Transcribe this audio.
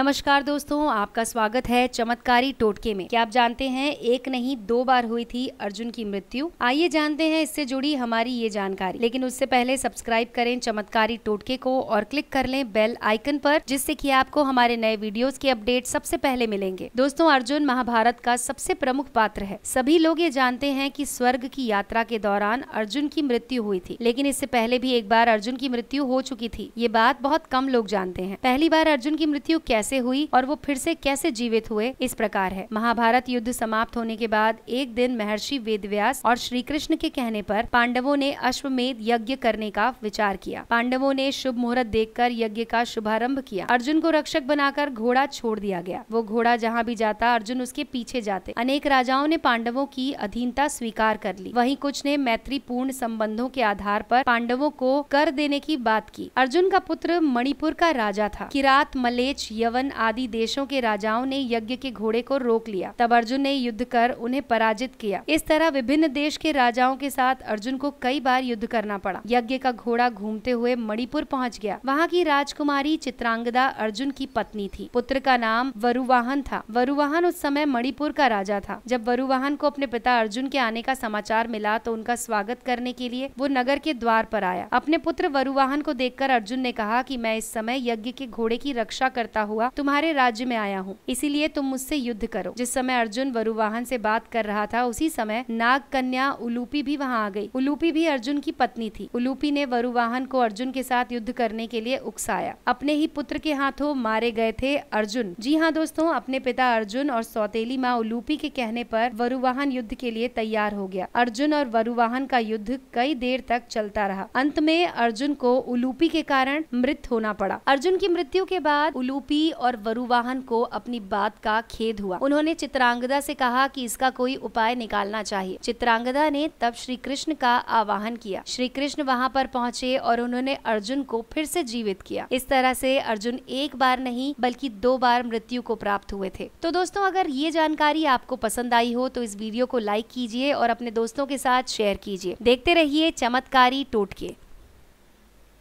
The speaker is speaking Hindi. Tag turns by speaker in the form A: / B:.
A: नमस्कार दोस्तों आपका स्वागत है चमत्कारी टोटके में क्या आप जानते हैं एक नहीं दो बार हुई थी अर्जुन की मृत्यु आइए जानते हैं इससे जुड़ी हमारी ये जानकारी लेकिन उससे पहले सब्सक्राइब करें चमत्कारी टोटके को और क्लिक कर लें बेल आइकन पर जिससे कि आपको हमारे नए वीडियोस के अपडेट सबसे पहले मिलेंगे दोस्तों अर्जुन महाभारत का सबसे प्रमुख पात्र है सभी लोग ये जानते हैं की स्वर्ग की यात्रा के दौरान अर्जुन की मृत्यु हुई थी लेकिन इससे पहले भी एक बार अर्जुन की मृत्यु हो चुकी थी ये बात बहुत कम लोग जानते हैं पहली बार अर्जुन की मृत्यु कैसे कैसे हुई और वो फिर से कैसे जीवित हुए इस प्रकार है महाभारत युद्ध समाप्त होने के बाद एक दिन महर्षि वेद और श्री कृष्ण के कहने पर पांडवों ने अश्वमेध यज्ञ करने का विचार किया पांडवों ने शुभ मुहूर्त देखकर यज्ञ का शुभारंभ किया अर्जुन को रक्षक बनाकर घोड़ा छोड़ दिया गया वो घोड़ा जहाँ भी जाता अर्जुन उसके पीछे जाते अनेक राजाओं ने पांडवों की अधीनता स्वीकार कर ली वही कुछ ने मैत्रीपूर्ण संबंधों के आधार पर पांडवों को कर देने की बात की अर्जुन का पुत्र मणिपुर का राजा था किरात मलेच यवन आदि देशों के राजाओं ने यज्ञ के घोड़े को रोक लिया तब अर्जुन ने युद्ध कर उन्हें पराजित किया इस तरह विभिन्न देश के राजाओं के साथ अर्जुन को कई बार युद्ध करना पड़ा यज्ञ का घोड़ा घूमते हुए मणिपुर पहुँच गया वहाँ की राजकुमारी चित्रांगदा अर्जुन की पत्नी थी पुत्र का नाम वरुवाहन था वरुवाहन उस समय मणिपुर का राजा था जब वरुवाहन को अपने पिता अर्जुन के आने का समाचार मिला तो उनका स्वागत करने के लिए वो नगर के द्वार पर आया अपने पुत्र वरुवाहन को देखकर अर्जुन ने कहा कि मैं इस समय यज्ञ के घोड़े की रक्षा करता हुआ हुआ तुम्हारे राज्य में आया हूँ इसीलिए तुम मुझसे युद्ध करो जिस समय अर्जुन वरुवाहन से बात कर रहा था उसी समय नाग कन्या उलूपी भी वहाँ आ गई उलूपी भी अर्जुन की पत्नी थी उलूपी ने वरुवाहन को अर्जुन के साथ युद्ध करने के लिए उकसाया अपने ही पुत्र के हाथों मारे गए थे अर्जुन जी हाँ दोस्तों अपने पिता अर्जुन और सौतेली माँ उलूपी के कहने पर वरुवाहन युद्ध के लिए तैयार हो गया अर्जुन और वरुवाहन का युद्ध कई देर तक चलता रहा अंत में अर्जुन को उलूपी के कारण मृत होना पड़ा अर्जुन की मृत्यु के बाद उलूपी कुंती और वरुवाहन को अपनी बात का खेद हुआ उन्होंने चित्रांगदा से कहा कि इसका कोई उपाय निकालना चाहिए चित्रांगदा ने तब श्री कृष्ण का आवाहन किया श्री कृष्ण वहाँ पर पहुँचे और उन्होंने अर्जुन को फिर से जीवित किया इस तरह से अर्जुन एक बार नहीं बल्कि दो बार मृत्यु को प्राप्त हुए थे तो दोस्तों अगर ये जानकारी आपको पसंद आई हो तो इस वीडियो को लाइक कीजिए और अपने दोस्तों के साथ शेयर कीजिए देखते रहिए चमत्कारी टोटके